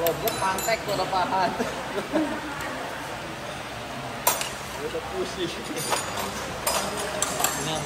Robot pantek tuh ada pahat. Udah pusing. Nah,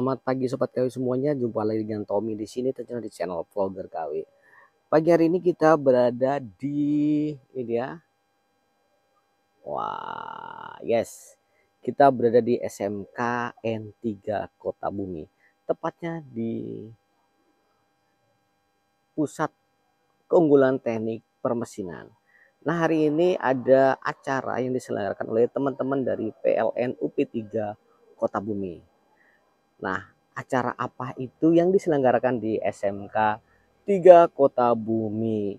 Selamat pagi sobat KW semuanya, jumpa lagi dengan Tommy di sini tentunya di channel Vlogger KW. Pagi hari ini kita berada di ini dia. Ya. Wah, yes. Kita berada di SMK N3 Kota Bumi. Tepatnya di Pusat Keunggulan Teknik Permesinan. Nah, hari ini ada acara yang diselenggarakan oleh teman-teman dari PLN UP3 Kota Bumi Nah, acara apa itu yang diselenggarakan di SMK 3 Kota Bumi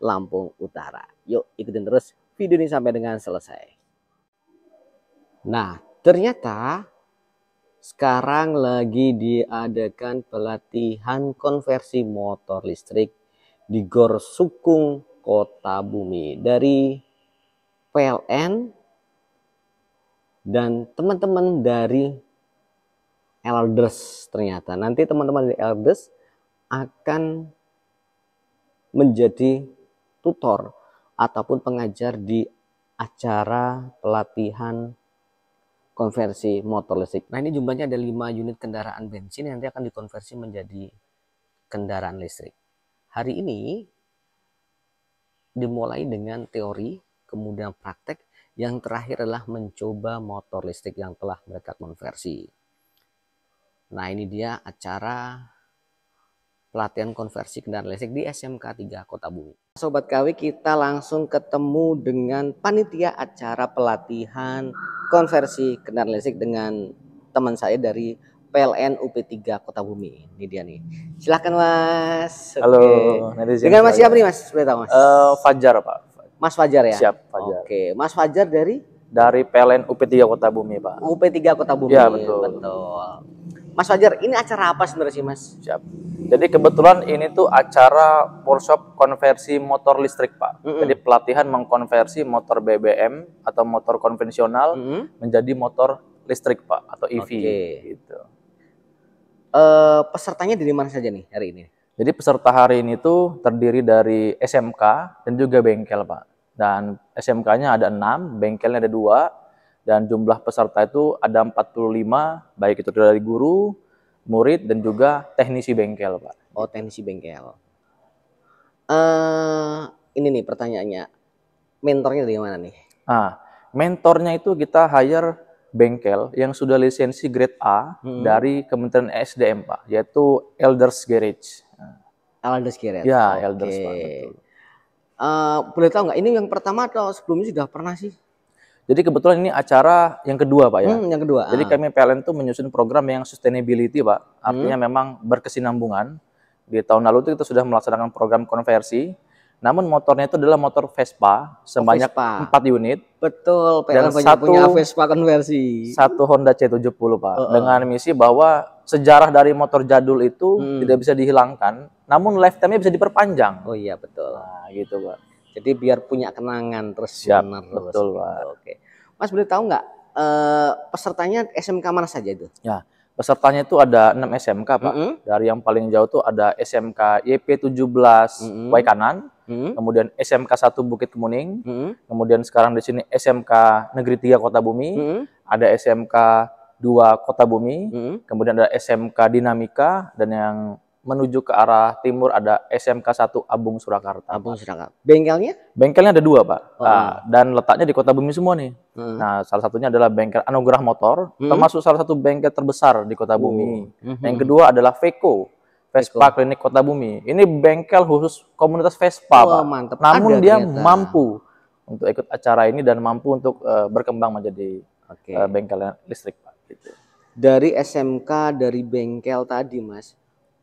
Lampung Utara. Yuk ikutin terus video ini sampai dengan selesai. Nah, ternyata sekarang lagi diadakan pelatihan konversi motor listrik di Gor Sukung, Kota Bumi dari PLN dan teman-teman dari elders ternyata. Nanti teman-teman di elders akan menjadi tutor ataupun pengajar di acara pelatihan konversi motor listrik. Nah ini jumlahnya ada 5 unit kendaraan bensin yang nanti akan dikonversi menjadi kendaraan listrik. Hari ini dimulai dengan teori, kemudian praktek, yang terakhir adalah mencoba motor listrik yang telah mereka konversi. Nah ini dia acara pelatihan konversi kendaraan listrik di SMK 3 Kota Bumi. Sobat KW kita langsung ketemu dengan panitia acara pelatihan konversi kendaraan listrik dengan teman saya dari PLN UP3 Kota Bumi. Ini dia nih. Silakan Mas. Halo. Okay. Dengan Mas siapa nih Mas? Boleh tahu Mas? Uh, Fajar Pak. Mas Fajar ya? Siap, Fajar. Oke, okay. Mas Fajar dari dari PLN UP3 Kota Bumi, Pak. UP3 Kota Bumi. ya betul. betul. Mas Fajar, ini acara apa sebenarnya sih Mas? Siap. Jadi kebetulan ini tuh acara workshop konversi motor listrik Pak. Mm -hmm. Jadi pelatihan mengkonversi motor BBM atau motor konvensional mm -hmm. menjadi motor listrik Pak atau EV. Okay. Gitu. Uh, pesertanya dari mana saja nih hari ini? Jadi peserta hari ini tuh terdiri dari SMK dan juga bengkel Pak. Dan SMK-nya ada enam, bengkelnya ada dua, dan jumlah peserta itu ada 45 baik itu dari guru, murid dan juga teknisi bengkel, Pak. Oh, teknisi bengkel. Uh, ini nih pertanyaannya. Mentornya dari mana nih? Ah, mentornya itu kita hire bengkel yang sudah lisensi grade A hmm. dari Kementerian SDM, Pak, yaitu Elders Garage. Ah, Elders Garage. Ya, okay. Elders Garage. Uh, eh, boleh tahu nggak ini yang pertama atau sebelumnya sudah pernah sih? Jadi kebetulan ini acara yang kedua, Pak ya. Hmm, yang kedua. Jadi ah. kami PLN itu menyusun program yang sustainability, Pak. Hmm. Artinya hmm. memang berkesinambungan. Di tahun lalu itu kita sudah melaksanakan program konversi. Namun motornya itu adalah motor Vespa sebanyak oh, Vespa. 4 unit. Betul, PLN dan punya, satu, punya Vespa konversi. Satu Honda C70, Pak. Uh -uh. Dengan misi bahwa sejarah dari motor jadul itu hmm. tidak bisa dihilangkan, namun lifetime-nya bisa diperpanjang. Oh iya, betul. Nah, gitu, Pak. Jadi biar punya kenangan terus Siap, menerus. Betul, gitu. Pak. Oke. Mas boleh tahu nggak eh, pesertanya SMK mana saja itu? Ya, pesertanya itu ada 6 SMK, Pak. Mm -hmm. Dari yang paling jauh tuh ada SMK YP 17 mm -hmm. Wai Kanan, mm -hmm. kemudian SMK 1 Bukit Muning. mm -hmm. kemudian sekarang di sini SMK Negeri 3 Kota Bumi, mm -hmm. ada SMK Dua Kota Bumi, mm -hmm. kemudian ada SMK Dinamika dan yang menuju ke arah timur ada SMK 1 Abung Surakarta. Abung Surakarta. Bengkelnya? Bengkelnya ada dua pak, oh. nah, dan letaknya di kota Bumi semua nih. Hmm. Nah salah satunya adalah bengkel Anugerah Motor, hmm. termasuk salah satu bengkel terbesar di kota Bumi. Oh. Hmm. Yang kedua adalah Veko. Vespa Veko. Klinik Kota Bumi. Ini bengkel khusus komunitas Vespa, oh, Pak. Namun ada dia ternyata. mampu untuk ikut acara ini dan mampu untuk uh, berkembang menjadi okay. uh, eh, bengkel listrik, Pak. Gitu. Dari SMK, dari bengkel tadi, Mas,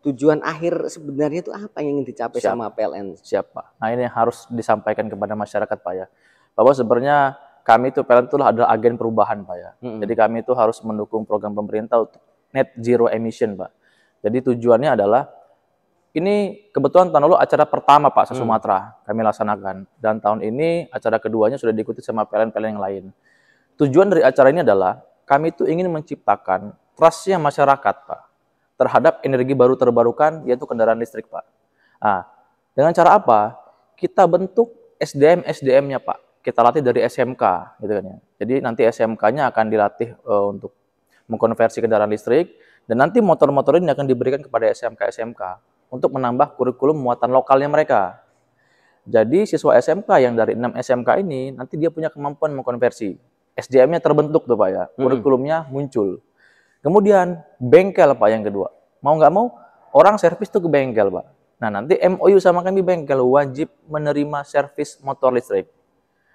tujuan akhir sebenarnya itu apa yang ingin dicapai Siap. sama PLN? Siapa? Nah ini yang harus disampaikan kepada masyarakat Pak ya. Bahwa sebenarnya kami itu PLN itu adalah agen perubahan Pak ya. hmm Jadi kami itu harus mendukung program pemerintah untuk net zero emission Pak. Jadi tujuannya adalah ini kebetulan tahun lalu acara pertama Pak se mm. Sumatera hmm. kami laksanakan dan tahun ini acara keduanya sudah diikuti sama PLN-PLN yang lain. Tujuan dari acara ini adalah kami itu ingin menciptakan trustnya masyarakat Pak terhadap energi baru terbarukan yaitu kendaraan listrik, Pak. Nah, dengan cara apa? Kita bentuk SDM SDM-nya, Pak. Kita latih dari SMK gitu kan ya. Jadi nanti SMK-nya akan dilatih uh, untuk mengkonversi kendaraan listrik dan nanti motor-motor ini akan diberikan kepada SMK SMK untuk menambah kurikulum muatan lokalnya mereka. Jadi siswa SMK yang dari 6 SMK ini nanti dia punya kemampuan mengkonversi. SDM-nya terbentuk tuh Pak ya, hmm. kurikulumnya muncul. Kemudian bengkel Pak yang kedua. Mau nggak mau orang servis tuh ke bengkel Pak. Nah nanti MOU sama kami bengkel wajib menerima servis motor listrik.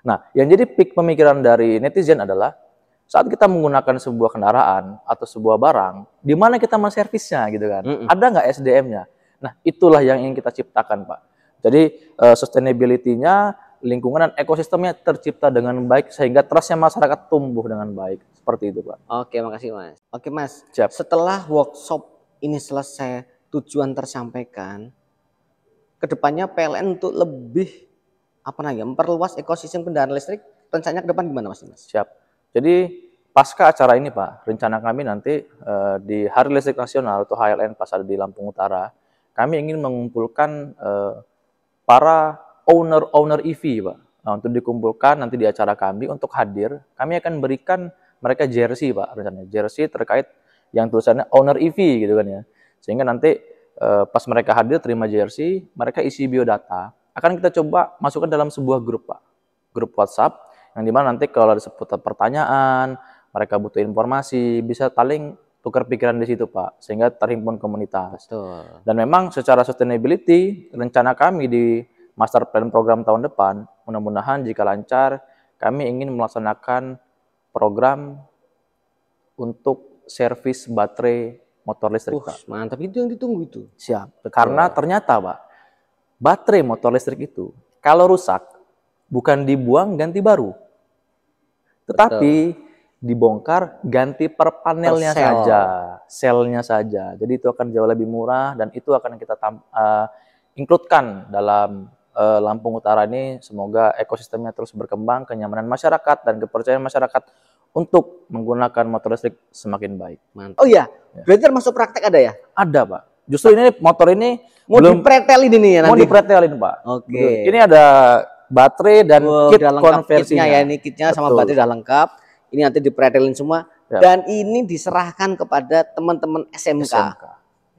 Nah yang jadi pik pemikiran dari netizen adalah saat kita menggunakan sebuah kendaraan atau sebuah barang, di mana kita menservisnya gitu kan? Mm -mm. Ada nggak SDM-nya? Nah itulah yang ingin kita ciptakan Pak. Jadi uh, sustainability-nya lingkungan dan ekosistemnya tercipta dengan baik sehingga trustnya masyarakat tumbuh dengan baik. Seperti itu, Pak. Oke, makasih, Mas. Oke, Mas. Siap. Setelah workshop ini selesai, tujuan tersampaikan, kedepannya PLN untuk lebih apa namanya memperluas ekosistem kendaraan listrik rencananya ke depan gimana mas Mas. Siap. Jadi pasca acara ini Pak, rencana kami nanti eh, di Hari Listrik Nasional atau HLN pas ada di Lampung Utara, kami ingin mengumpulkan eh, para owner-owner EV Pak, nah, untuk dikumpulkan nanti di acara kami untuk hadir, kami akan berikan mereka jersey pak rencananya jersey terkait yang tulisannya owner EV gitu kan ya sehingga nanti e, pas mereka hadir terima jersey mereka isi biodata akan kita coba masukkan dalam sebuah grup pak grup WhatsApp yang dimana nanti kalau ada seputar pertanyaan mereka butuh informasi bisa saling tukar pikiran di situ Pak sehingga terhimpun komunitas. Betul. Dan memang secara sustainability rencana kami di master plan program tahun depan mudah-mudahan jika lancar kami ingin melaksanakan program untuk servis baterai motor listrik, uh, Mantap itu yang ditunggu itu. Siap. Betul. Karena ternyata, Pak, baterai motor listrik itu kalau rusak bukan dibuang ganti baru. Tetapi Betul. dibongkar ganti per panelnya per sel. saja, selnya saja. Jadi itu akan jauh lebih murah dan itu akan kita uh, eh, include dalam uh, Lampung Utara ini semoga ekosistemnya terus berkembang, kenyamanan masyarakat dan kepercayaan masyarakat untuk menggunakan motor listrik semakin baik. Mantap. Oh iya, ya. berarti termasuk praktek ada ya? Ada pak. Justru ini motor ini mau belum, dipretelin ini ya nanti. Mau dipretelin pak. Oke. Okay. Ini ada baterai dan oh, kit konversinya ya ini kitnya Betul. sama baterai udah lengkap. Ini nanti dipretelin semua ya. dan ini diserahkan kepada teman-teman SMK. SMK.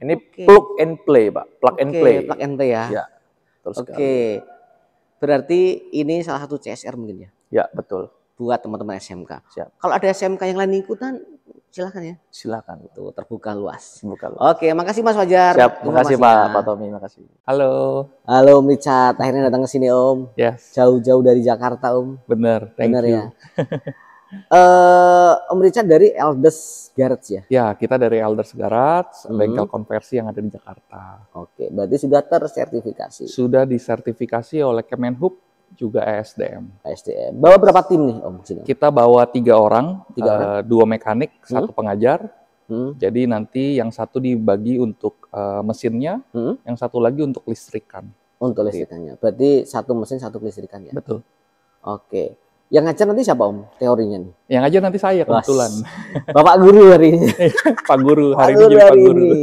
Ini okay. plug and play pak, plug okay, and play. Plug and play ya. ya. Oke. Okay. Berarti ini salah satu CSR mungkin ya? Ya, betul. Buat teman-teman SMK. Siap. Kalau ada SMK yang lain ikutan, silakan ya. Silakan. Itu terbuka luas. Terbuka luas. Oke, makasih Mas Wajar. Siap, makasih Pak, Pak Tommy, makasih. Halo. Halo Om akhirnya datang ke sini Om. Yes. Jauh-jauh dari Jakarta Om. Benar, thank Bener, ya. uh, Om Richard dari Elders Garage ya? Ya, kita dari Elders Garage, hmm. bengkel konversi yang ada di Jakarta. Oke, berarti sudah tersertifikasi? Sudah disertifikasi oleh Kemenhub juga ASDM. E ASDM. E bawa berapa tim nih Om? Sini. Kita bawa tiga orang, tiga orang. Uh, dua mekanik, hmm. satu pengajar. Hmm. Jadi nanti yang satu dibagi untuk uh, mesinnya, hmm. yang satu lagi untuk listrikan. Untuk listrikannya. Berarti satu mesin satu listrikan ya? Betul. Oke. Yang ngajar nanti siapa Om teorinya nih? Yang ngajar nanti saya kebetulan. Bapak guru hari ini. Eh, Pak guru hari Pak ini Pak guru. Ini.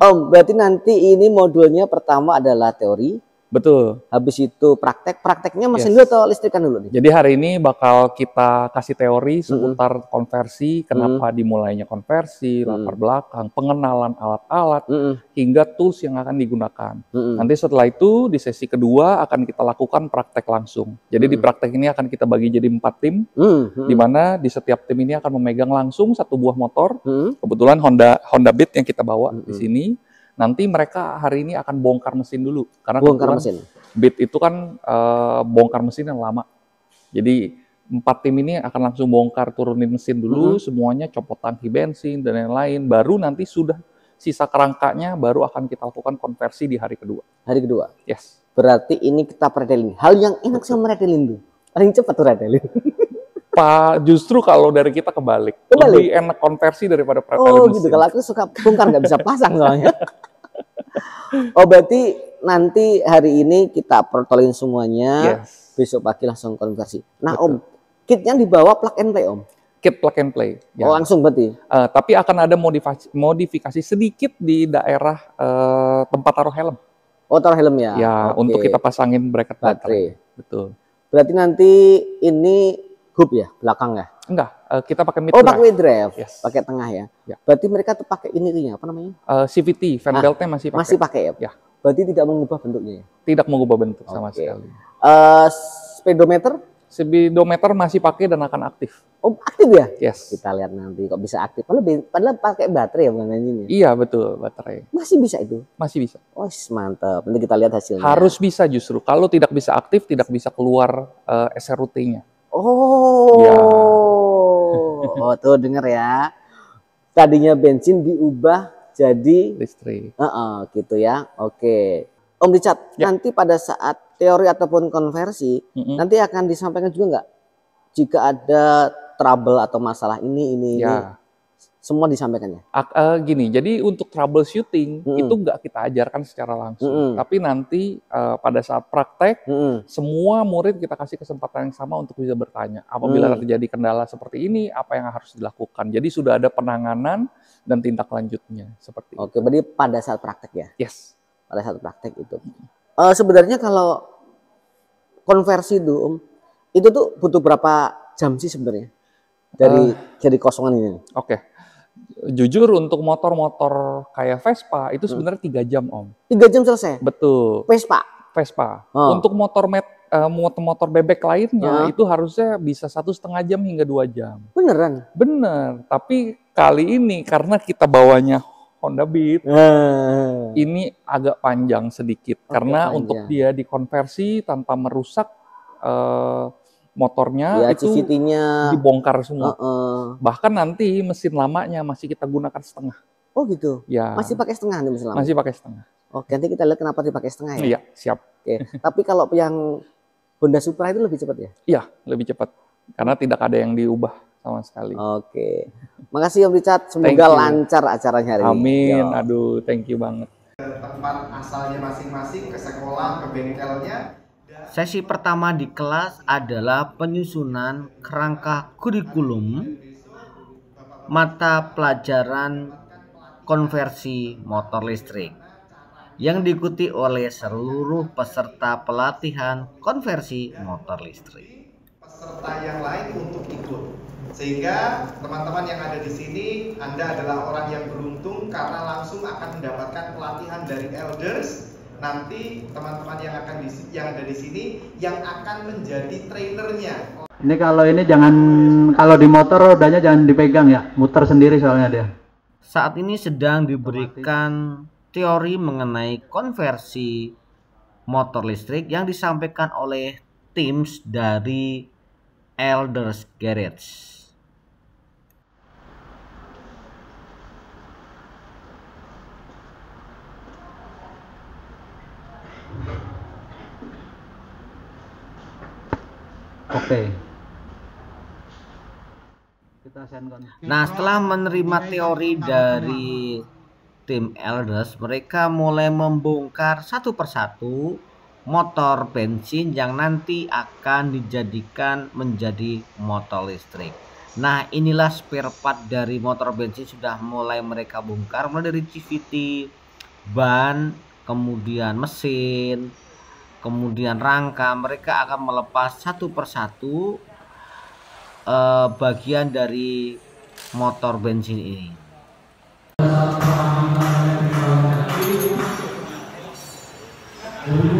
Om, berarti nanti ini modulnya pertama adalah teori, Betul. Habis itu praktek, prakteknya mesin yes. dulu atau listrikan dulu nih? Jadi hari ini bakal kita kasih teori seputar mm -hmm. konversi, kenapa mm -hmm. dimulainya konversi, mm -hmm. latar belakang, pengenalan alat-alat, mm -hmm. hingga tools yang akan digunakan. Mm -hmm. Nanti setelah itu di sesi kedua akan kita lakukan praktek langsung. Jadi mm -hmm. di praktek ini akan kita bagi jadi empat tim, mm -hmm. di mana di setiap tim ini akan memegang langsung satu buah motor. Mm -hmm. Kebetulan Honda Honda Beat yang kita bawa mm -hmm. di sini nanti mereka hari ini akan bongkar mesin dulu karena bongkar mesin. Bit itu kan uh, bongkar mesin yang lama. Jadi empat tim ini akan langsung bongkar turunin mesin dulu, hmm. semuanya copot tangki bensin dan lain-lain. Baru nanti sudah sisa kerangkanya baru akan kita lakukan konversi di hari kedua. Hari kedua. Yes. Berarti ini kita retelling. Hal yang enak sama retelling tuh. Paling cepat tuh retelling. Pak justru kalau dari kita kebalik. kebalik. Lebih enak konversi daripada pretelling. Oh gitu. Kalau aku suka bongkar nggak bisa pasang soalnya. oh berarti nanti hari ini kita protolin semuanya. Yes. Besok pagi langsung konversi. Nah Betul. Om, kitnya dibawa plug and play Om? Kit plug and play. Ya. Oh langsung berarti? Uh, tapi akan ada modifikasi, modifikasi sedikit di daerah uh, tempat taruh helm. Oh taruh helm ya? Ya, okay. untuk kita pasangin bracket baterai. baterai. Betul. Berarti nanti ini hub ya, belakang ya? Enggak, uh, kita pakai mid oh, drive. Oh, pakai mid drive. Yes. Pakai tengah ya. ya. Berarti mereka tuh pakai ini tuh ya, apa namanya? Uh, eh, CVT, fan ah, beltnya masih pakai. Masih pakai ya. ya. Berarti tidak mengubah bentuknya ya. Tidak mengubah bentuk okay. sama sekali. Uh, speedometer? Speedometer masih pakai dan akan aktif. Oh, aktif ya? Yes. Kita lihat nanti kok bisa aktif. Padahal, padahal pakai baterai ya bukan ini. Ya? Iya, betul, baterai. Masih bisa itu? Masih bisa. Oh, mantap. Nanti kita lihat hasilnya. Harus bisa justru. Kalau tidak bisa aktif, tidak bisa keluar uh, SRUT-nya. Oh. Ya. Oh, tuh denger ya. Tadinya bensin diubah jadi listrik. Uh -uh, gitu ya. Oke. Okay. Om Richard, ya. nanti pada saat teori ataupun konversi, mm -hmm. nanti akan disampaikan juga nggak jika ada trouble atau masalah ini ini ya. ini semua disampaikannya. Uh, gini, jadi untuk troubleshooting mm -hmm. itu nggak kita ajarkan secara langsung, mm -hmm. tapi nanti uh, pada saat praktek mm -hmm. semua murid kita kasih kesempatan yang sama untuk bisa bertanya apabila mm -hmm. terjadi kendala seperti ini apa yang harus dilakukan. Jadi sudah ada penanganan dan tindak lanjutnya seperti. Oke, okay, berarti pada saat praktek ya? Yes. Pada saat praktek itu. Uh, sebenarnya kalau konversi itu, um, itu tuh butuh berapa jam sih sebenarnya dari uh, jadi kosongan ini? Oke. Okay jujur untuk motor-motor kayak Vespa itu hmm. sebenarnya tiga jam om. Tiga jam selesai. Betul. Vespa. Vespa. Oh. Untuk motor met eh, motor-motor bebek lainnya oh. itu harusnya bisa satu setengah jam hingga dua jam. Beneran? Bener. Tapi kali ini karena kita bawanya Honda Beat, hmm. ini agak panjang sedikit agak karena panjang. untuk dia dikonversi tanpa merusak. Uh, motornya ya, itu CCTV-nya dibongkar semua. Uh -uh. Bahkan nanti mesin lamanya masih kita gunakan setengah. Oh gitu. Ya. Masih pakai setengah nih mesin lama. Masih pakai setengah. Oke, nanti kita lihat kenapa dipakai setengah ya. Iya, siap. Oke. Tapi kalau yang Honda Supra itu lebih cepat ya? Iya, lebih cepat. Karena tidak ada yang diubah sama sekali. Oke. Makasih Om Richard, semoga lancar acaranya hari ini. Amin. Aduh, thank you banget. Tempat asalnya masing-masing, ke sekolah, ke bengkelnya, Sesi pertama di kelas adalah penyusunan kerangka kurikulum mata pelajaran konversi motor listrik yang diikuti oleh seluruh peserta pelatihan konversi motor listrik. Peserta yang lain untuk ikut. Sehingga teman-teman yang ada di sini, Anda adalah orang yang beruntung karena langsung akan mendapatkan pelatihan dari elders nanti teman-teman yang akan di, yang ada di sini yang akan menjadi trainernya. Ini kalau ini jangan kalau di motor rodanya jangan dipegang ya, muter sendiri soalnya dia. Saat ini sedang diberikan teori mengenai konversi motor listrik yang disampaikan oleh Teams dari Elders Garage. Kan. Nah, setelah menerima teori dari tim Elders, mereka mulai membongkar satu persatu motor bensin yang nanti akan dijadikan menjadi motor listrik. Nah, inilah spare part dari motor bensin sudah mulai mereka bongkar mulai dari CVT, ban, kemudian mesin, kemudian rangka, mereka akan melepas satu persatu eh, bagian dari motor bensin ini. Thank you.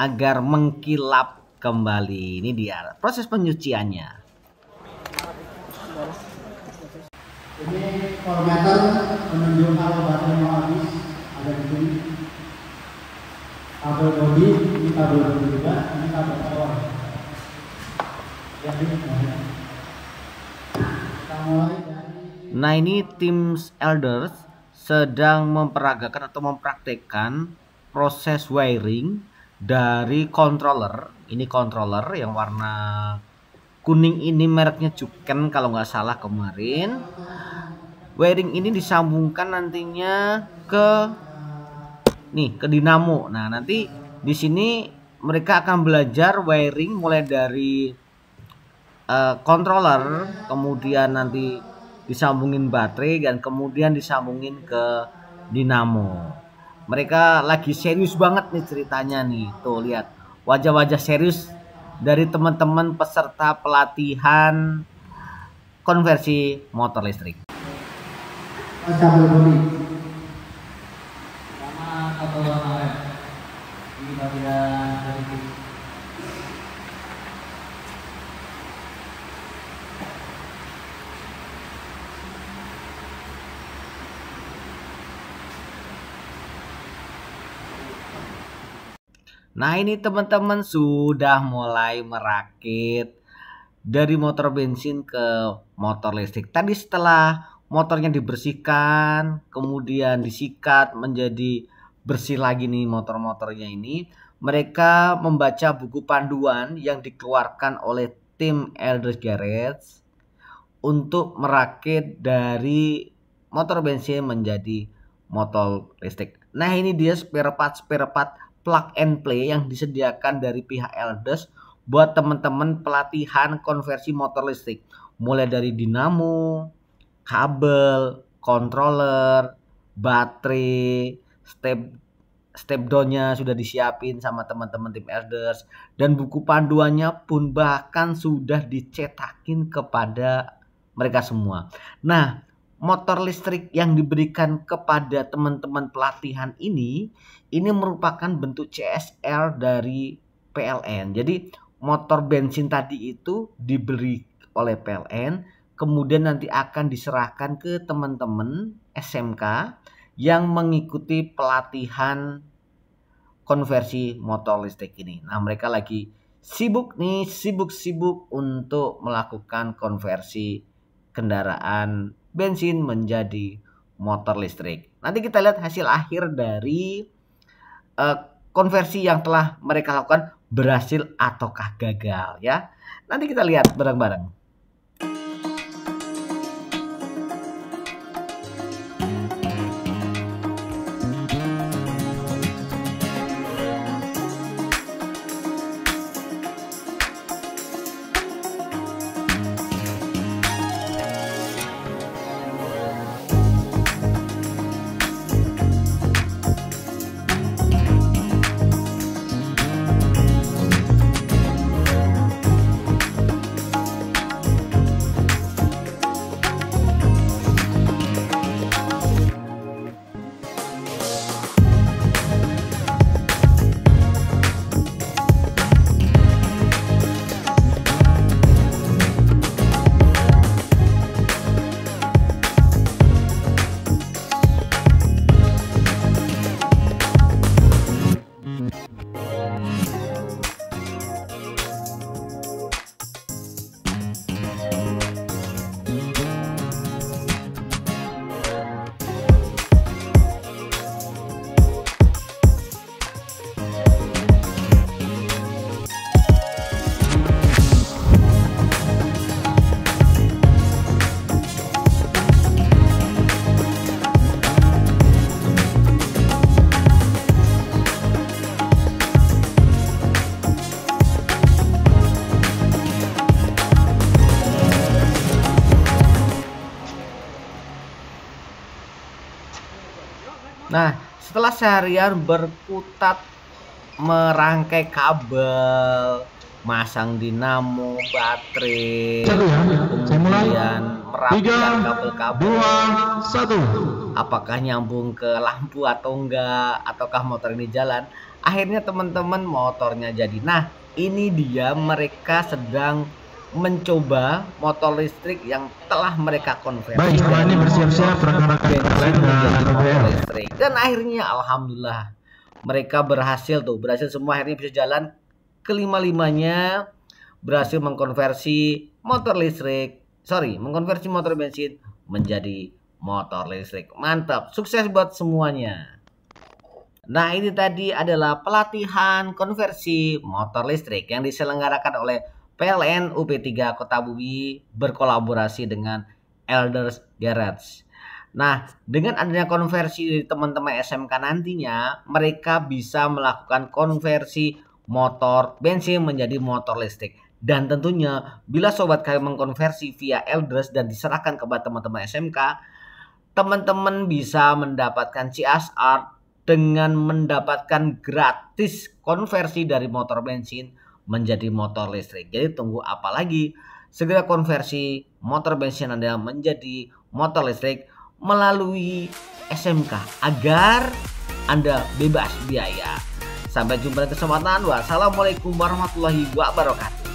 agar mengkilap kembali. Ini dia proses penyuciannya. Ini formator menunjuk kalau baterai mau habis ada di sini. Kabel body, ini kabel body juga, ini kabel power. Ya, ini. Kita mulai dari Nah ini tim elders sedang memperagakan atau mempraktekkan proses wiring dari controller ini controller yang warna kuning ini mereknya Juken kalau nggak salah kemarin wiring ini disambungkan nantinya ke nih ke dinamo nah nanti di sini mereka akan belajar wiring mulai dari uh, controller kemudian nanti disambungin baterai dan kemudian disambungin ke dinamo mereka lagi serius banget nih ceritanya nih tuh lihat wajah-wajah serius dari teman-teman peserta pelatihan konversi motor listrik. Nah ini teman-teman sudah mulai merakit dari motor bensin ke motor listrik. Tadi setelah motornya dibersihkan, kemudian disikat menjadi bersih lagi nih motor-motornya ini. Mereka membaca buku panduan yang dikeluarkan oleh tim Elders Garage untuk merakit dari motor bensin menjadi motor listrik. Nah ini dia spare part-spare part plug and play yang disediakan dari pihak Eldes buat teman-teman pelatihan konversi motor listrik mulai dari dinamo, kabel, controller, baterai, step step down-nya sudah disiapin sama teman-teman tim elders dan buku panduannya pun bahkan sudah dicetakin kepada mereka semua. Nah, motor listrik yang diberikan kepada teman-teman pelatihan ini ini merupakan bentuk CSR dari PLN. Jadi motor bensin tadi itu diberi oleh PLN kemudian nanti akan diserahkan ke teman-teman SMK yang mengikuti pelatihan konversi motor listrik ini. Nah, mereka lagi sibuk nih, sibuk-sibuk untuk melakukan konversi kendaraan bensin menjadi motor listrik. Nanti kita lihat hasil akhir dari uh, konversi yang telah mereka lakukan berhasil ataukah gagal ya. Nanti kita lihat bareng-bareng. Setelah seharian berkutat merangkai kabel, masang dinamo, baterai, ya, ya. kemudian merapikan kabel-kabel. Apakah nyambung ke lampu atau enggak, ataukah motor ini jalan? Akhirnya teman-teman motornya jadi. Nah, ini dia mereka sedang mencoba motor listrik yang telah mereka konversi. Baik, ini bersiap-siap rekan-rekan listrik. Dan akhirnya alhamdulillah mereka berhasil tuh, berhasil semua akhirnya bisa jalan kelima-limanya berhasil mengkonversi motor listrik, sorry, mengkonversi motor bensin menjadi motor listrik. Mantap, sukses buat semuanya. Nah, ini tadi adalah pelatihan konversi motor listrik yang diselenggarakan oleh PLN UP3 Kota Bumi berkolaborasi dengan Elders Garage. Nah, dengan adanya konversi dari teman-teman SMK nantinya, mereka bisa melakukan konversi motor bensin menjadi motor listrik. Dan tentunya, bila sobat kalian mengkonversi via Elders dan diserahkan kepada teman-teman SMK, teman-teman bisa mendapatkan CSR dengan mendapatkan gratis konversi dari motor bensin menjadi motor listrik. Jadi tunggu apa lagi? Segera konversi motor bensin Anda menjadi motor listrik melalui SMK agar Anda bebas biaya. Sampai jumpa di kesempatan. Wassalamualaikum warahmatullahi wabarakatuh.